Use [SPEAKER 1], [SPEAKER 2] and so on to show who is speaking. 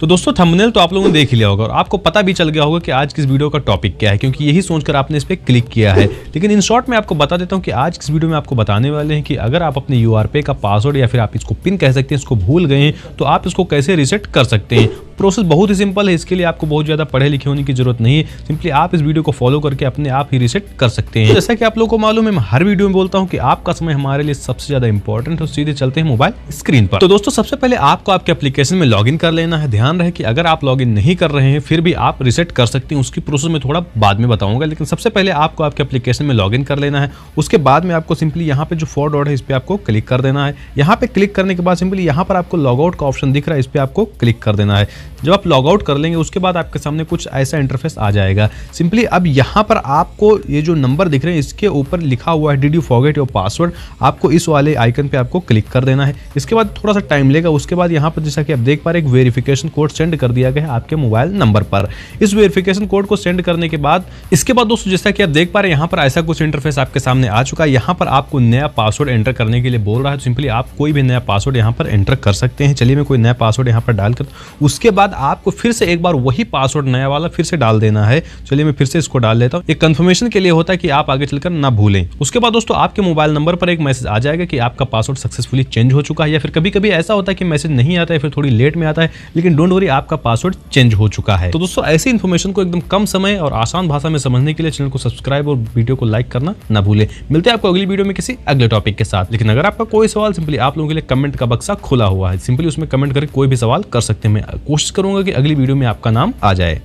[SPEAKER 1] तो दोस्तों थंबनेल तो आप लोगों ने देख लिया होगा और आपको पता भी चल गया होगा कि आज किस वीडियो का टॉपिक क्या है क्योंकि यही सोचकर आपने इस पर क्लिक किया है लेकिन इन शॉर्ट मैं आपको बता देता हूँ कि आज किस वीडियो में आपको बताने वाले हैं कि अगर आप अपने यू का पासवर्ड या फिर आप इसको पिन कह सकते हैं इसको भूल गए हैं तो आप इसको कैसे रिसेट कर सकते हैं प्रोसेस बहुत ही सिंपल है इसके लिए आपको बहुत ज़्यादा पढ़े लिखे होने की जरूरत नहीं है सिंपली आप इस वीडियो को फॉलो करके अपने आप ही रिसेट कर सकते हैं जैसा कि आप लोगों को मालूम है मैं हर वीडियो में बोलता हूँ कि आपका समय हमारे लिए सबसे ज़्यादा इंपॉर्टेंट है सीधे चलते हैं मोबाइल स्क्रीन पर तो दोस्तों सबसे पहले आपको आपके एप्लीकेशन में लॉग कर लेना है ध्यान रहे कि अगर आप लॉग नहीं कर रहे हैं फिर भी आप रिसेट कर सकते हैं उसकी प्रोसेस में थोड़ा बाद में बताऊंगा लेकिन सबसे पहले आपको आपके एप्लीकेशन में लॉग कर लेना है उसके बाद में आपको सिंपली यहाँ पे जो फोर डॉट है इस पर आपको क्लिक कर देना है यहाँ पे क्लिक करने के बाद सिंपली यहाँ पर आपको लॉग आउट का ऑप्शन दिख रहा है इस पर आपको क्लिक कर देना है जब आप लॉगआउट कर लेंगे उसके बाद आपके सामने कुछ ऐसा इंटरफेस आ जाएगा सिंपली अब यहाँ पर आपको ये जो नंबर दिख रहे हैं इसके ऊपर लिखा हुआ है did you forget your password आपको इस वाले आइकन पर आपको क्लिक कर देना है इसके बाद थोड़ा सा टाइम लेगा उसके बाद यहाँ पर जैसा कि आप देख पा रहे एक वेरीफिकेशन कोड सेंड कर दिया गया है आपके मोबाइल नंबर पर इस वेरीफिकेशन कोड को सेंड करने के बाद इसके बाद दोस्तों जैसा कि आप देख पा रहे यहाँ पर ऐसा कुछ इंटरफेस आपके सामने आ चुका है यहाँ पर आपको नया पासवर्ड एंटर करने के लिए बोल रहा है सिंपली आप कोई भी नया पासवर्ड यहाँ पर एंटर कर सकते हैं चलिए मैं कोई नया पासवर्ड यहाँ पर डालकर उसके बाद आपको फिर से एक बार वही पासवर्ड नया वाला फिर से डाल देना है चलिए मैं फिर से इसको डाल लेता हूँ एक कंफर्मेशन के लिए होता है कि आप आगे चलकर ना भूलें उसके बाद दोस्तों आपके मोबाइल नंबर पर एक मैसेज आ जाएगा कि आपका पासवर्ड सक्सेसफुली चेंज हो चुका है या फिर कभी कभी ऐसा होता है कि मैसेज नहीं आता है फिर थोड़ी लेट में आता है लेकिन डोंट वरी आपका पासवर्ड चेंज हो चुका है तो दोस्तों ऐसी इन्फॉर्मेशन को एकदम कम समय और आसान भाषा में समझने के लिए चैनल को सब्सक्राइब और वीडियो को लाइक करना ना भूलें मिलते हैं आपको अगली वीडियो में किसी अगले टॉपिक के साथ लेकिन अगर आपका कोई सवाल सिंपली आप लोगों के लिए कमेंट का बक्सा खुला हुआ है सिंपली उसमें कमेंट करके कोई भी सवाल कर सकते हैं मैं कोशिश कोशिश करूंगा कि अगली वीडियो में आपका नाम आ जाए